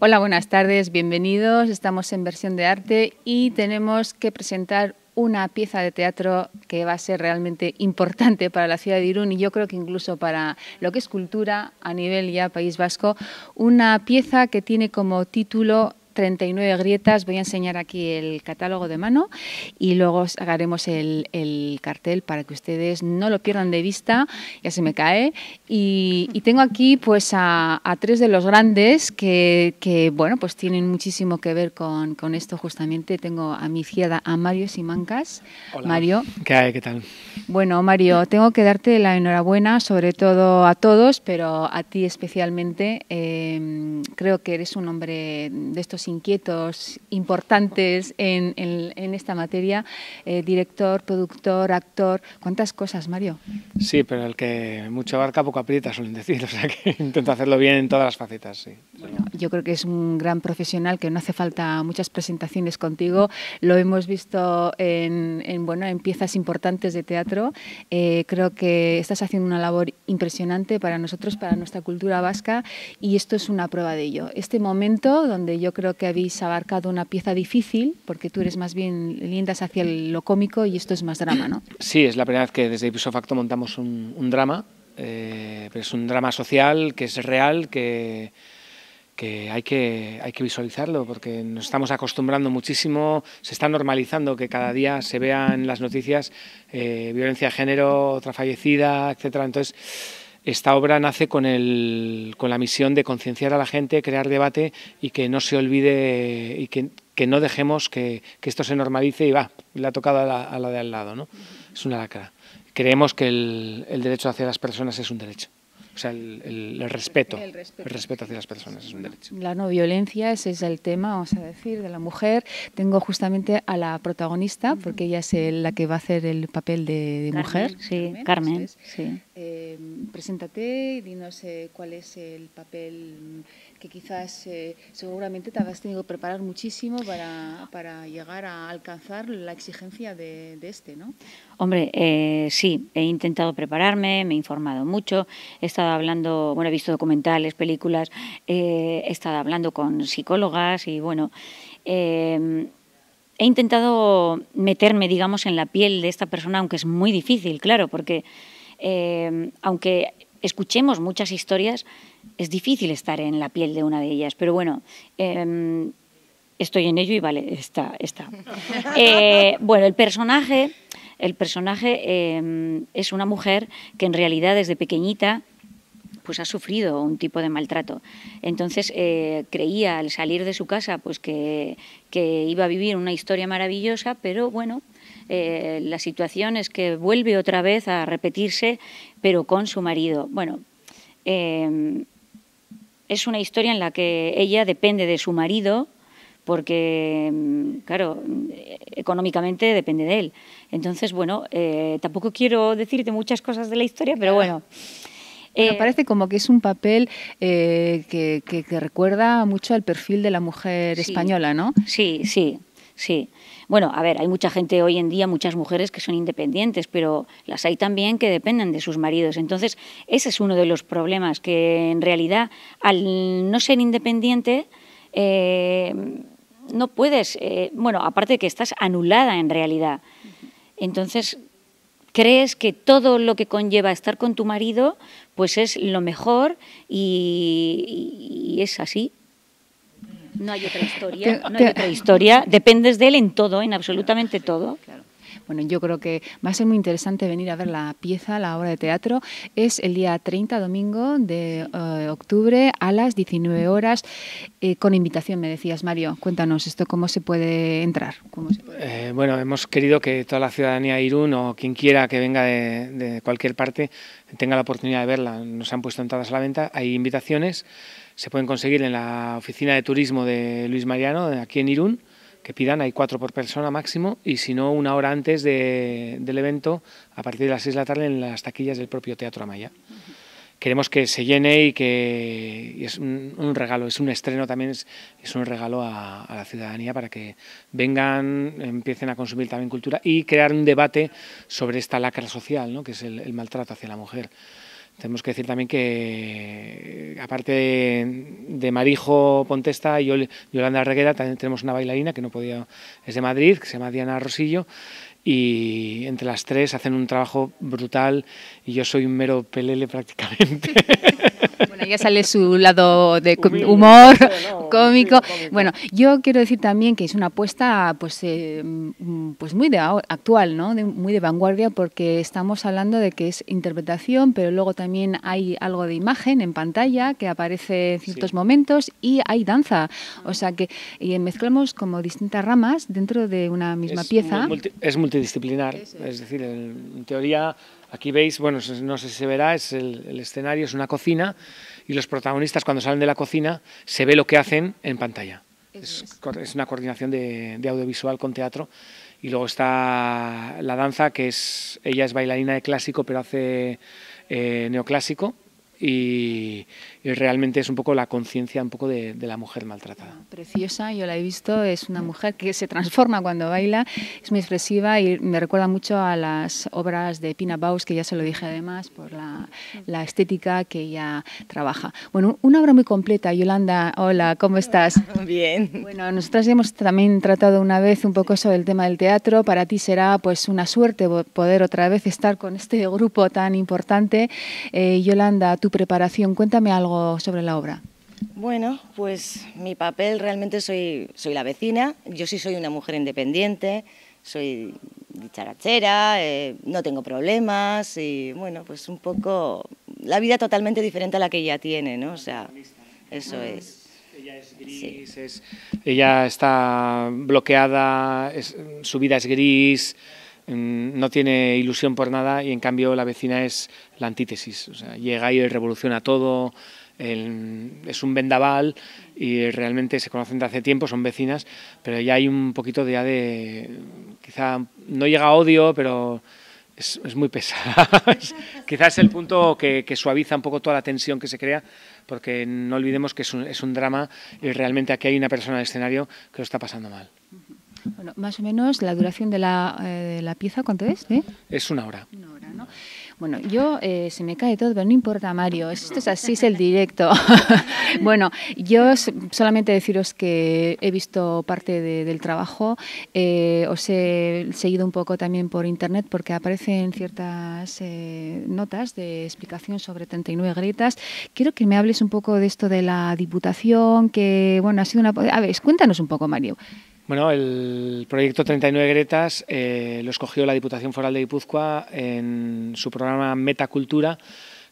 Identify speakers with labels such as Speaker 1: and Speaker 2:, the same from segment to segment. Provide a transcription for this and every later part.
Speaker 1: Hola, buenas tardes, bienvenidos. Estamos en versión de arte y tenemos que presentar una pieza de teatro que va a ser realmente importante para la ciudad de Irún y yo creo que incluso para lo que es cultura a nivel ya País Vasco, una pieza que tiene como título 39 grietas. Voy a enseñar aquí el catálogo de mano y luego sacaremos haremos el, cartel para que ustedes no lo pierdan de vista. Ya se me cae. Y, tengo aquí pues a, tres de los grandes que, bueno, pues tienen muchísimo que ver con, con, esto justamente. Tengo a mi izquierda a Mario Simancas. Hola. Mario. ¿Qué hay? ¿Qué tal? Bueno, Mario, tengo que darte la enhorabuena, sobre todo a todos, pero a ti especialmente. Em, creo que eres un hombre de estos inquietos, importantes en, en, esta materia, eh, director, productor, actor, ¿cuántas cosas, Mario?
Speaker 2: Sí, pero el que mucho abarca poco aprieta, suelen decir, o sea que intento hacerlo bien en todas las facetas, sí
Speaker 1: yo creo que es un gran profesional que no hace falta muchas presentaciones contigo. Lo hemos visto en, bueno, en piezas importantes de teatro. Eh, creo que estás haciendo una labor impresionante para nosotros, para nuestra cultura vasca y esto es una prueba de ello. Este momento donde yo creo que habéis abarcado una pieza difícil, porque tú eres más bien lindas hacia lo cómico y esto es más drama, ¿no?
Speaker 2: Sí, es la primera vez que desde Ipso Facto montamos un, drama. Eh, es un drama social que es real, que, que hay que, hay que visualizarlo porque nos estamos acostumbrando muchísimo, se está normalizando que cada día se vean en las noticias eh, violencia de género, otra fallecida, etcétera. Entonces, esta obra nace con, el, con la misión de concienciar a la gente, crear debate y que no se olvide y que, no dejemos que, esto se normalice y va, le ha tocado a la, a la de al lado, ¿no? Es una lacra. Creemos que el, el derecho hacia las personas es un derecho. O sea, el, respeto, el, respeto, hacia las personas es un derecho.
Speaker 1: La no violencia, ese es el tema, vamos a decir, de la mujer. Tengo justamente a la protagonista, porque ella es la que va a hacer el papel de, mujer. Sí, Carmen. sí. Eh, preséntate y dinos eh, cuál es el papel que quizás eh, seguramente te habrás tenido que preparar muchísimo para, llegar a alcanzar la exigencia de, este, ¿no?
Speaker 3: Hombre, eh, sí, he intentado prepararme, me he informado mucho, he estado hablando, bueno, he visto documentales, películas, eh, he estado hablando con psicólogas y bueno em, he intentado meterme, digamos, en la piel de esta persona, aunque es muy difícil, claro, porque em, aunque escuchemos muchas historias, es difícil estar en la piel de una de ellas, pero bueno, em, estoy en ello y vale, está. está. Eh, bueno, el personaje, el personaje em, es una mujer que en realidad desde pequeñita pues ha sufrido un tipo de maltrato. Entonces eh, creía al salir de su casa pues que, iba a vivir una historia maravillosa, pero bueno, eh, la situación es que vuelve otra vez a repetirse, pero con su marido. Bueno, eh, es una historia en la que ella depende de su marido porque, mm, claro, económicamente depende de él. Entonces, bueno, eh, tampoco quiero decirte muchas cosas de la historia, pero bueno. Me eh,
Speaker 1: parece como que es un papel eh, que, recuerda mucho al perfil de la
Speaker 3: mujer española, ¿no? Sí, sí. Sí. Bueno, a ver, hay mucha gente hoy en día, muchas mujeres que son independientes, pero las hay también que dependen de sus maridos. Entonces, ese es uno de los problemas, que en realidad al no ser independiente, eh, no puedes, eh, bueno, aparte de que estás anulada en realidad. Entonces, crees que todo lo que conlleva estar con tu marido, pues es lo mejor y es así. No hay otra historia, Dependes de él en todo, en absolutamente todo. Bueno,
Speaker 1: yo creo que va a ser muy interesante venir a ver la pieza, la obra de teatro. Es el día 30, domingo de eh, octubre, a las 19 horas, eh, con invitación, me decías, Mario. Cuéntanos esto, ¿cómo se puede entrar?
Speaker 2: Eh, bueno, hemos querido que toda la ciudadanía de Irún o quien quiera que venga de cualquier parte tenga la oportunidad de verla. Nos han puesto entradas a la venta, hay invitaciones se pueden conseguir en la oficina de turismo de Luis Mariano, aquí en Irún, que pidan, hay cuatro por persona máximo, y si no, una hora antes de, del evento, a partir de las seis de la tarde, en las taquillas del propio Teatro Amaya. Queremos que se llene y que es un, regalo, es un estreno también, es, un regalo a, la ciudadanía para que vengan, empiecen a consumir también cultura y crear un debate sobre esta lacra social, ¿no? que es el maltrato hacia la mujer. Tenemos que decir también que, aparte de, Marijo Pontesta y Yolanda Reguera, también tenemos una bailarina que no podía, es de Madrid, que se llama Diana Rosillo, y entre las tres hacen un trabajo brutal y yo soy un mero pelele prácticamente.
Speaker 1: Bueno, ya sale su lado de humor cómico. Bueno, yo quiero decir también que es una apuesta pues, eh, pues muy de actual, ¿no? muy de vanguardia, porque estamos hablando de que es interpretación, pero luego también hay algo de imagen en pantalla que aparece en ciertos momentos y hay danza. O sea que y eh, mezclamos como distintas ramas dentro de una misma pieza.
Speaker 2: es multidisciplinar, es decir, en teoría Aquí veis, bueno, no sé si se verá, es el, escenario es una cocina y los protagonistas cuando salen de la cocina se ve lo que hacen en pantalla. Es, una coordinación de, audiovisual con teatro y luego está la danza, que es ella es bailarina de clásico pero hace eh, neoclásico y, realmente es un poco la conciencia un poco de, la mujer maltratada.
Speaker 1: Preciosa, yo la he visto, es una mujer que se transforma cuando baila, es muy expresiva y me recuerda mucho a las obras de Pina Baus que ya se lo dije además, por la, estética que ella trabaja. Bueno, una obra muy completa, Yolanda, hola, ¿cómo estás? Bien. Bueno, nosotras hemos también tratado una vez un poco sobre el tema del teatro, para ti será pues una suerte poder otra vez estar con este grupo tan importante. Eh, Yolanda, tú preparación. Cuéntame algo sobre la obra.
Speaker 3: Bueno, pues mi papel realmente soy, soy la vecina, yo sí soy una mujer independiente, soy dicharachera, eh, no tengo problemas y bueno, pues un poco la vida totalmente diferente a la que ella tiene, ¿no? O sea, eso ah, es.
Speaker 2: Ella es gris, ella está bloqueada, su vida es gris. Mm, no tiene ilusión por nada y en cambio la vecina es la antítesis. O sea, llega y revoluciona todo, es un vendaval y realmente se conocen desde hace tiempo, son vecinas, pero ya hay un poquito de, ya de quizá no llega a odio, pero es, muy pesada. Quizás es el punto que, suaviza un poco toda la tensión que se crea, porque no olvidemos que es un, es un drama y realmente aquí hay una persona en el escenario que lo está pasando mal.
Speaker 1: Bueno, más o menos la duración de la, eh, pieza, ¿cuánto es? ¿Eh?
Speaker 2: Es una hora. Una hora, ¿no?
Speaker 1: Bueno, yo eh, se me cae todo, pero no importa, Mario. Esto es así, es el directo. bueno, yo solamente deciros que he visto parte del trabajo, os he seguido un poco también por internet porque aparecen ciertas notas de explicación sobre 39 grietas. Quiero que me hables un poco de esto de la diputación, que bueno, ha sido una. A ver, cuéntanos un poco, Mario.
Speaker 2: Bueno, el proyecto 39 Gretas eh, lo escogió la Diputación Foral de Guipúzcoa en su programa Metacultura,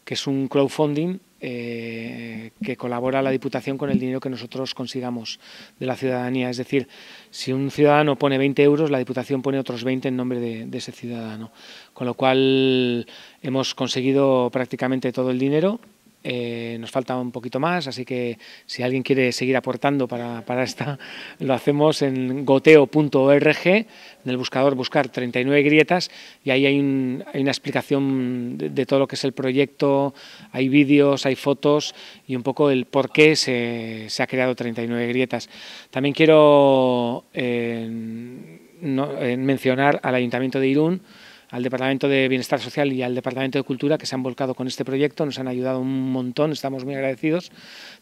Speaker 2: que es un crowdfunding eh, que colabora la Diputación con el dinero que nosotros consigamos de la ciudadanía. Es decir, si un ciudadano pone 20 euros, la Diputación pone otros 20 en nombre de, de ese ciudadano. Con lo cual hemos conseguido prácticamente todo el dinero eh, nos falta un poquito más, así que si alguien quiere seguir aportando para, para esta, lo hacemos en goteo.org, en el buscador buscar 39 grietas y ahí hay, una explicación de, todo lo que es el proyecto, hay vídeos, hay fotos y un poco el por qué se, se ha creado 39 grietas. También quiero eh, eh, mencionar al Ayuntamiento de Irún, al Departamento de Bienestar Social y al Departamento de Cultura que se han volcado con este proyecto, nos han ayudado un montón, estamos muy agradecidos.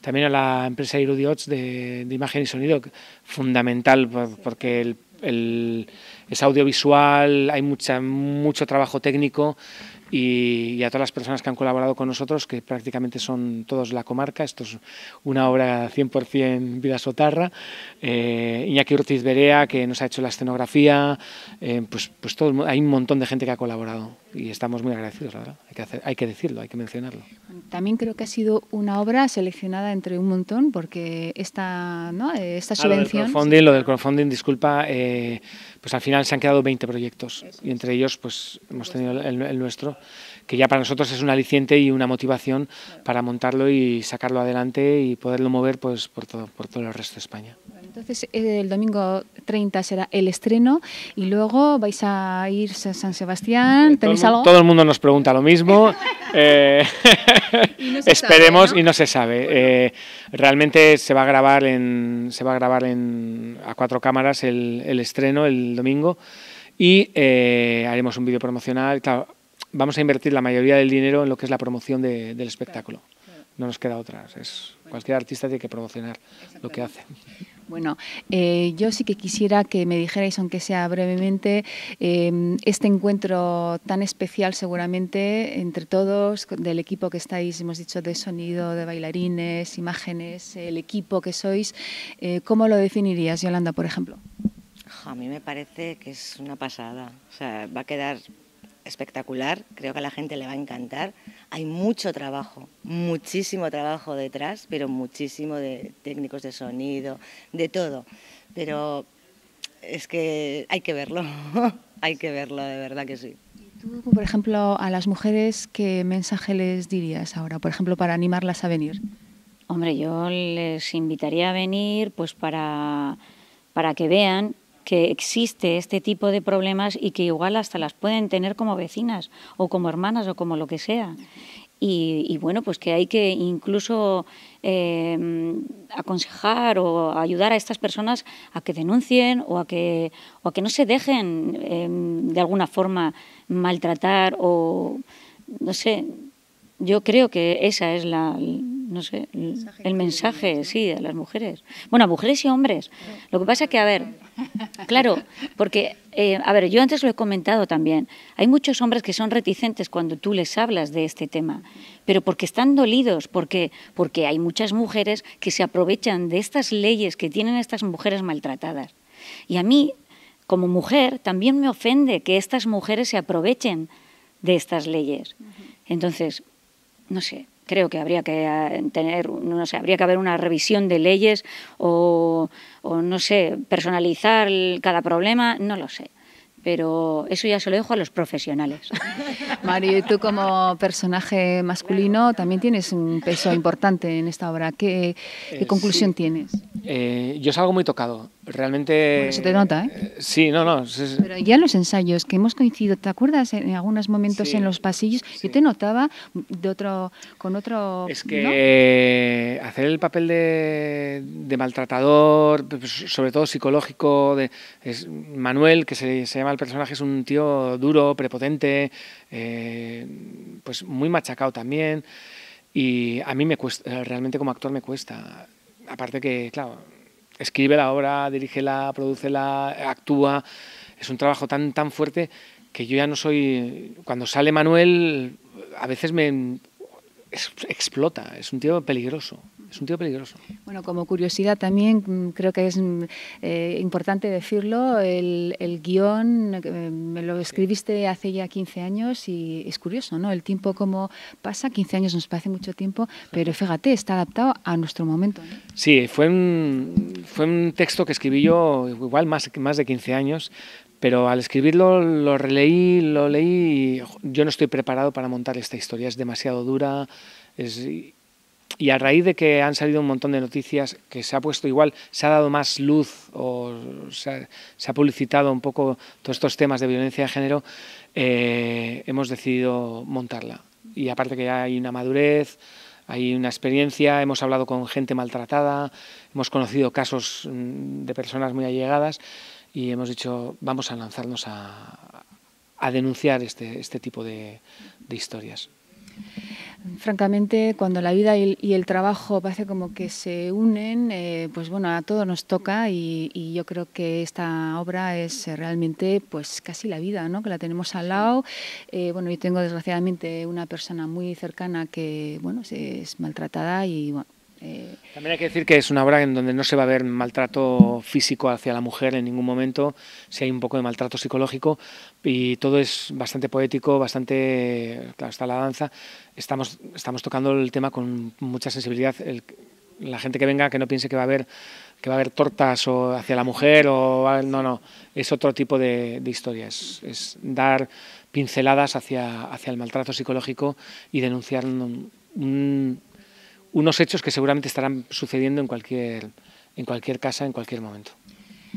Speaker 2: También a la empresa Irudiots de, de imagen y sonido, fundamental porque el es audiovisual, hay mucha, mucho trabajo técnico y, a todas las personas que han colaborado con nosotros, que prácticamente son todos la comarca. Esto es una obra 100% Vida Sotarra. Eh, Iñaki Ortiz Berea, que nos ha hecho la escenografía. Eh, pues, pues hay un montón de gente que ha colaborado y estamos muy agradecidos, la verdad. Hay que, hay que decirlo, hay que mencionarlo.
Speaker 1: También creo que ha sido una obra seleccionada entre un montón, porque esta, ¿no? Eh, esta ah, subvención...
Speaker 2: lo, del crowdfunding, disculpa, eh, pues al final se han quedado 20 proyectos y entre ellos pues hemos tenido el, nuestro, que ya para nosotros es un aliciente y una motivación para montarlo y sacarlo adelante y poderlo mover pues por por todo el resto de España.
Speaker 1: Entonces, eh, el domingo 30 será el estreno y luego vais a ir a San Sebastián. Eh, ¿Tenéis todo algo? Todo
Speaker 2: el mundo nos pregunta lo mismo. esperemos eh, y no se sabe. realmente se va a grabar en se va a grabar en a cuatro cámaras el, el estreno el domingo y haremos un vídeo promocional. vamos a invertir la mayoría del dinero en lo que es la promoción del espectáculo. No nos queda otra. Es, Cualquier artista tiene que promocionar lo que hace.
Speaker 1: Bueno, eh, yo sí que quisiera que me dijerais, aunque sea brevemente, em, este encuentro tan especial seguramente entre todos, del equipo que estáis, hemos dicho, de sonido, de bailarines, imágenes, el equipo que sois, eh, ¿cómo lo definirías, Yolanda, por ejemplo?
Speaker 3: A mí me parece que es una pasada, o sea, va a quedar espectacular, creo que a la gente le va a encantar. Hay mucho trabajo, muchísimo trabajo detrás, pero muchísimo de técnicos de sonido, de todo. Pero es que hay que verlo, hay que verlo, de verdad que sí.
Speaker 1: ¿Y tú, por ejemplo, a las mujeres, qué mensaje les dirías ahora, por ejemplo, para animarlas a venir?
Speaker 3: Hombre, yo les invitaría a venir pues para, para que vean que existe este tipo de problemas y que igual hasta las pueden tener como vecinas o como hermanas o como lo que sea. Y, bueno, pues que hay que incluso eh, aconsejar o ayudar a estas personas a que denuncien o a que, o a que no se dejen eh, de alguna forma maltratar o, no sé, yo creo que esa es la, no sé, el, mensaje, sí, a las mujeres. Bueno, a mujeres y hombres. Lo que pasa que, a ver, claro, porque, eh, a ver, yo antes lo he comentado también, hay muchos hombres que son reticentes cuando tú les hablas de este tema, pero porque están dolidos, porque hay muchas mujeres que se aprovechan de estas leyes que tienen estas mujeres maltratadas. Y a mí, como mujer, también me ofende que estas mujeres se aprovechen de estas leyes. Entonces, no sé, creo que habría que eh, tener, no sé, habría que haber una revisión de leyes o, o no sé, personalizar cada problema, no lo sé pero eso ya se lo dejo a los
Speaker 2: profesionales.
Speaker 1: Mario, y tú como personaje masculino también tienes un peso importante en esta obra. ¿Qué, eh, conclusión tienes? Yo
Speaker 2: eh, yo salgo muy tocado. Realmente. eso te nota, ¿eh? ¿eh? Sí, no, no. Pero
Speaker 1: ya en los ensayos que hemos coincidido, ¿te acuerdas en algunos momentos en los pasillos? Yo te notaba de otro, con otro.
Speaker 2: Es que hacer el papel de, maltratador, pues, sobre todo psicológico, de Manuel, que se llama el personaje es un tío duro, prepotente, eh, pues muy machacado también. Y a mí me cuesta, realmente como actor me cuesta. Aparte que, claro, escribe la obra, produce la actúa. Es un trabajo tan, tan fuerte que yo ya no soy... Cuando sale Manuel, a veces me explota. Es un tío peligroso es un tío peligroso.
Speaker 1: Bueno, como curiosidad también mm, creo que es mm, eh, importante decirlo, el, guión eh, me lo escribiste hace ya 15 años y es curioso, ¿no? El tiempo como pasa, 15 años nos parece mucho tiempo, pero fíjate, está adaptado a nuestro momento.
Speaker 2: Sí, fue un, fue un texto que escribí yo igual más, más de 15 años, pero al escribirlo lo releí, lo leí y yo no estoy preparado para montar esta historia, es demasiado dura, es y a raíz de que han salido un montón de noticias que se ha puesto igual, se ha dado más luz o se ha, publicitado un poco todos estos temas de violencia de género, eh, hemos decidido montarla. Y aparte que ya hay una madurez, hay una experiencia, hemos hablado con gente maltratada, hemos conocido casos mm, de personas muy allegadas y hemos dicho, vamos a lanzarnos a, denunciar este, este, tipo de historias.
Speaker 1: Francamente, cuando la vida y el, trabajo parece como que se unen, eh, pues bueno, a todo nos toca y, yo creo que esta obra es eh, realmente pues casi la vida, ¿no? Que la tenemos al lado. Eh, bueno, yo tengo desgraciadamente una persona muy cercana que, bueno, es maltratada y bueno, eh,
Speaker 2: También hay que decir que es una obra en donde no se va a ver maltrato físico hacia la mujer en ningún momento, si hay un poco de maltrato psicológico y todo es bastante poético, bastante, claro, está la danza, estamos, estamos tocando el tema con mucha sensibilidad, la gente que venga que no piense que va a haber que va a haber tortas o hacia la mujer o no no es otro tipo de, de historia es, dar pinceladas hacia hacia el maltrato psicológico y denunciar un unos hechos que seguramente estarán sucediendo en cualquier, en cualquier casa, en cualquier momento.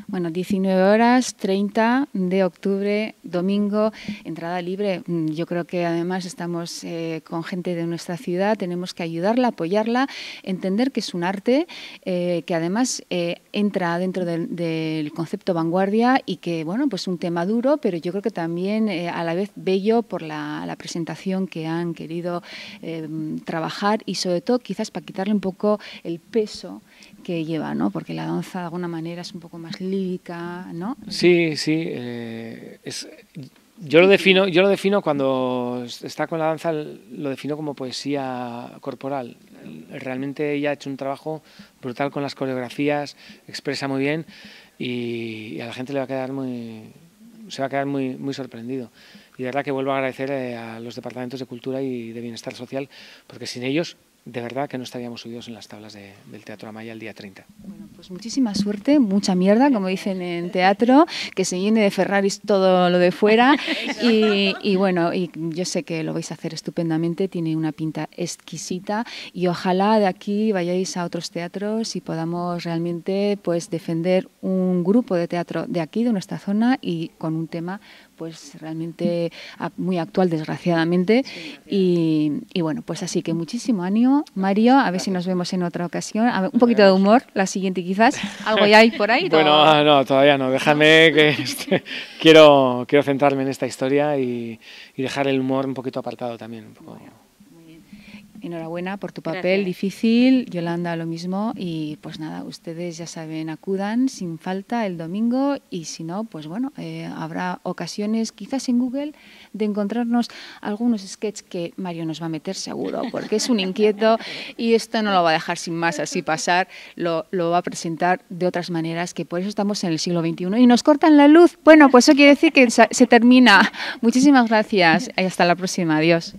Speaker 1: Bueno, 19 horas 30 de octubre, domingo, entrada libre. Mm, yo creo que además estamos eh, con gente de nuestra ciudad, tenemos que ayudarla, apoyarla, entender que es un arte eh, que además eh, entra dentro del, concepto vanguardia y que, bueno, pues un tema duro, pero yo creo que también a la vez bello por la presentación que han querido trabajar y sobre todo quizás para quitarle un poco el peso que lleva, ¿no? Porque la danza de alguna manera es un poco más lírica, ¿no?
Speaker 2: Sí, sí. Eh, es, yo lo defino, yo lo defino cuando está con la danza, lo defino como poesía corporal. Realmente ella ha hecho un trabajo brutal con las coreografías, expresa muy bien y, a la gente le va a quedar muy, se va a quedar muy, muy sorprendido. Y de verdad que vuelvo a agradecer eh, a los departamentos de cultura y de bienestar social, porque sin ellos de verdad que no estaríamos subidos en las tablas del Teatro Amaya el día 30. pues
Speaker 1: muchísima suerte, mucha mierda, como dicen en teatro, que se llene de Ferraris todo lo de fuera. Y, bueno, y yo sé que lo vais a hacer estupendamente, tiene una pinta exquisita y ojalá de aquí vayáis a otros teatros y podamos realmente pues defender un grupo de teatro de aquí, de nuestra zona y con un tema pues realmente muy actual, desgraciadamente. Y, bueno, pues así que muchísimo ánimo, Mario. A ver si nos vemos en otra ocasión. un poquito de humor, la siguiente quizás. ¿Algo ya hay por ahí? Bueno,
Speaker 2: no, todavía no. Déjame que este, quiero, quiero centrarme en esta historia y, dejar el humor un poquito apartado también
Speaker 1: enhorabuena por tu papel difícil, Yolanda lo mismo y pues nada, ustedes ya saben, acudan sin falta el domingo y si no, pues bueno, eh, habrá ocasiones quizás en Google de encontrarnos algunos sketches que Mario nos va a meter seguro, porque es un inquieto y esto no lo va a dejar sin más así pasar, lo, lo va a presentar de otras maneras, que por eso estamos en el siglo XXI y nos cortan la luz. Bueno, pues eso quiere decir que se termina. Muchísimas gracias y hasta la próxima. Adiós.